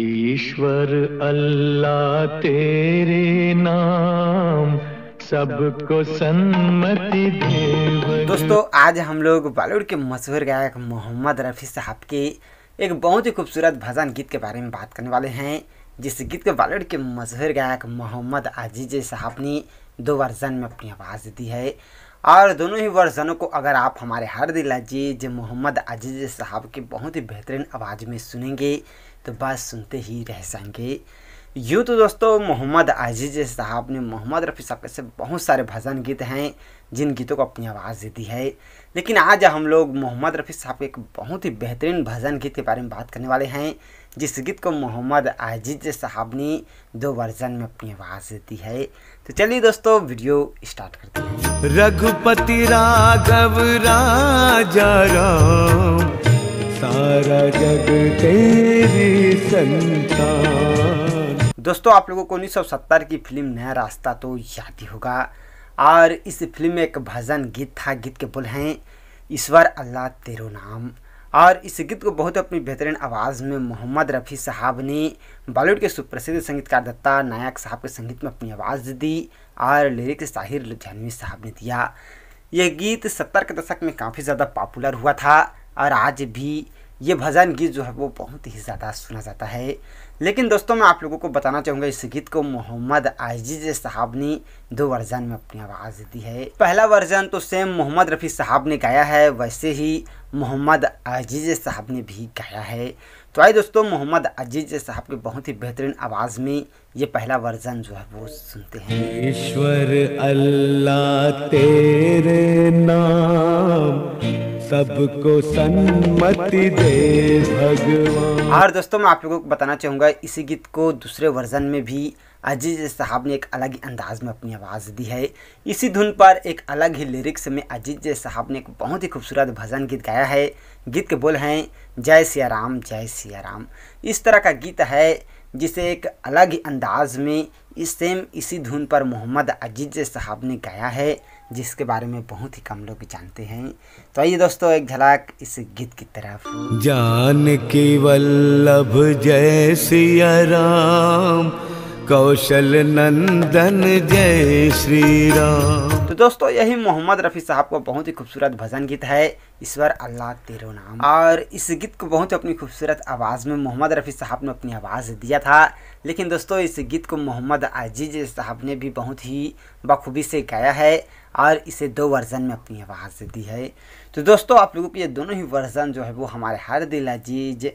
ईश्वर अल्लाह तेरे नाम सबको सन्मति दे दोस्तों आज हम लोग बॉलीवुड के मशहूर गायक मोहम्मद रफ़ी साहब के एक बहुत ही खूबसूरत भजन गीत के बारे में बात करने वाले हैं जिस गीत को बॉलीवुड के मशहूर गायक मोहम्मद अजीज साहब ने दो वर्जन में अपनी आवाज़ दी है और दोनों ही वर्जनों को अगर आप हमारे हर दिल अजीज मोहम्मद अजीज साहब की बहुत ही बेहतरीन आवाज़ में सुनेंगे तो बस सुनते ही रह जाएंगे यूँ तो दोस्तों मोहम्मद आजीज साहब ने मोहम्मद रफ़ी साहब के बहुत सारे भजन गीत हैं जिन गीतों को अपनी आवाज़ दी है लेकिन आज हम लोग मोहम्मद रफ़ी साहब के एक बहुत ही बेहतरीन भजन गीत के बारे में बात करने वाले हैं जिस गीत को मोहम्मद आजीज साहब ने दो वर्जन में अपनी आवाज़ दी है तो चलिए दोस्तों वीडियो स्टार्ट करते हैं रघुपति राघव राजा राम सारा जग तेरी संतान दोस्तों आप लोगों को उन्नीस की फिल्म नया रास्ता तो याद ही होगा और इस फिल्म में एक भजन गीत था गीत के बोल हैं ईश्वर अल्लाह तेरो नाम और इस गीत को बहुत अपनी बेहतरीन आवाज़ में मोहम्मद रफ़ी साहब ने बॉलीवुड के सुप्रसिद्ध संगीतकार दत्ता नायक साहब के संगीत में अपनी आवाज़ दी और लिरिक्स साहिर लुधियानवी साहब ने दिया यह गीत सत्तर के दशक में काफ़ी ज़्यादा पॉपुलर हुआ था और आज भी ये भजन गीत जो है वो बहुत ही ज़्यादा सुना जाता है लेकिन दोस्तों मैं आप लोगों को बताना चाहूँगा इस गीत को मोहम्मद आजीज साहब ने दो वर्जन में अपनी आवाज़ दी है पहला वर्जन तो सेम मोहम्मद रफ़ी साहब ने गाया है वैसे ही मोहम्मद आजीज साहब ने भी गाया है तो आई दोस्तों मोहम्मद अजीज साहब के बहुत ही बेहतरीन आवाज़ में ये पहला वर्जन जो है वो सुनते हैं ईश्वर अल्लाह तेरे नाम सबको सन्मति दे भगवान और दोस्तों मैं आप लोगों को बताना चाहूँगा इसी गीत को दूसरे वर्जन में भी अजीज साहब ने एक अलग ही अंदाज में अपनी आवाज़ दी है इसी धुन पर एक अलग ही लिरिक्स में अजीज साहब ने एक बहुत ही खूबसूरत भजन गीत गाया है गीत के बोल हैं जय सिया राम जय सिया राम इस तरह का गीत है जिसे एक अलग ही अंदाज में इस सेम इसी धुन पर मोहम्मद अजीज साहब ने गाया है जिसके बारे में बहुत ही कम लोग जानते हैं तो आइए दोस्तों एक झलक इस गीत की तरफ जान के वल्लभ जय सिया राम कौशल नंदन जय श्री राम तो दोस्तों यही मोहम्मद रफ़ी साहब का बहुत ही खूबसूरत भजन गीत है ईश्वर अल्लाह तेरो नाम और इस गीत को बहुत ही अपनी खूबसूरत आवाज़ में मोहम्मद रफ़ी साहब ने अपनी आवाज़ दिया था लेकिन दोस्तों इस गीत को मोहम्मद अजीज साहब ने भी बहुत ही बखूबी से गाया है और इसे दो वर्ज़न में अपनी आवाज़ दी है तो दोस्तों आप लोगों को ये दोनों ही वर्ज़न जो है वो हमारे हर दिल अजीज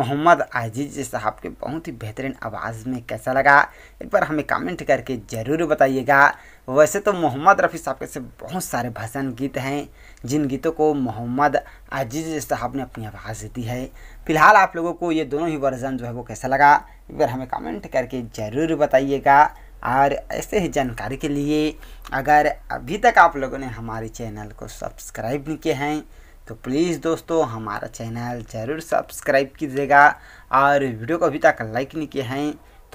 मोहम्मद अजीज़ साहब के बहुत ही बेहतरीन आवाज़ में कैसा लगा एक बार हमें कमेंट करके ज़रूर बताइएगा वैसे तो मोहम्मद रफ़ी साहब के से बहुत सारे भजन गीत हैं जिन गीतों को मोहम्मद अजीज़ साहब ने अपनी आवाज़ दी है फिलहाल आप लोगों को ये दोनों ही वर्जन जो है वो कैसा लगा एक बार हमें कमेंट करके ज़रूर बताइएगा और ऐसे ही जानकारी के लिए अगर अभी तक आप लोगों ने हमारे चैनल को सब्सक्राइब नहीं किए हैं तो प्लीज़ दोस्तों हमारा चैनल ज़रूर सब्सक्राइब कीजिएगा और वीडियो को अभी तक लाइक नहीं किए हैं